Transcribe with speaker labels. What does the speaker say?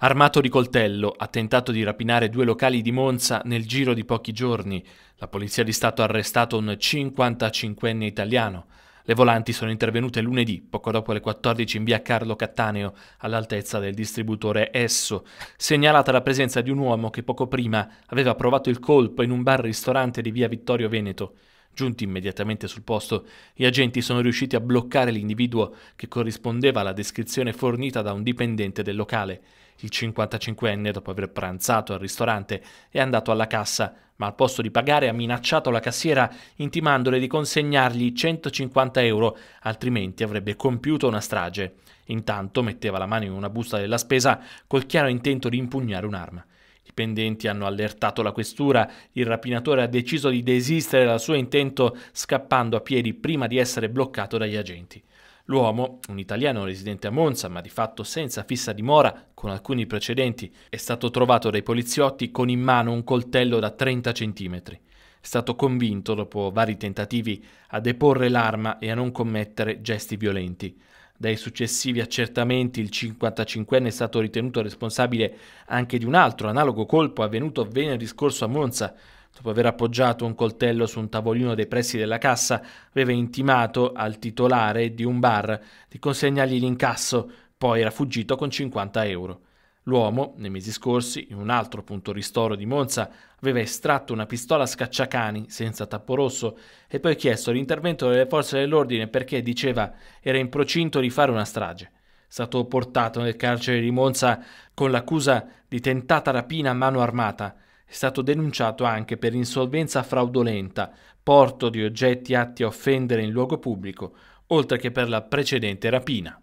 Speaker 1: Armato di coltello, ha tentato di rapinare due locali di Monza nel giro di pochi giorni. La Polizia di Stato ha arrestato un 55enne italiano. Le volanti sono intervenute lunedì, poco dopo le 14 in via Carlo Cattaneo, all'altezza del distributore Esso, segnalata la presenza di un uomo che poco prima aveva provato il colpo in un bar-ristorante di via Vittorio Veneto. Giunti immediatamente sul posto, gli agenti sono riusciti a bloccare l'individuo che corrispondeva alla descrizione fornita da un dipendente del locale. Il 55enne, dopo aver pranzato al ristorante, è andato alla cassa, ma al posto di pagare ha minacciato la cassiera intimandole di consegnargli 150 euro, altrimenti avrebbe compiuto una strage. Intanto metteva la mano in una busta della spesa col chiaro intento di impugnare un'arma pendenti hanno allertato la questura. Il rapinatore ha deciso di desistere dal suo intento scappando a piedi prima di essere bloccato dagli agenti. L'uomo, un italiano residente a Monza ma di fatto senza fissa dimora, con alcuni precedenti, è stato trovato dai poliziotti con in mano un coltello da 30 cm. È stato convinto, dopo vari tentativi, a deporre l'arma e a non commettere gesti violenti. Dai successivi accertamenti il 55enne è stato ritenuto responsabile anche di un altro analogo colpo avvenuto venerdì scorso a Monza. Dopo aver appoggiato un coltello su un tavolino dei pressi della cassa, aveva intimato al titolare di un bar di consegnargli l'incasso, poi era fuggito con 50 euro. L'uomo, nei mesi scorsi, in un altro punto ristoro di Monza, aveva estratto una pistola scacciacani senza tappo rosso e poi chiesto l'intervento delle forze dell'ordine perché, diceva, era in procinto di fare una strage. Stato portato nel carcere di Monza con l'accusa di tentata rapina a mano armata, è stato denunciato anche per insolvenza fraudolenta, porto di oggetti atti a offendere in luogo pubblico, oltre che per la precedente rapina.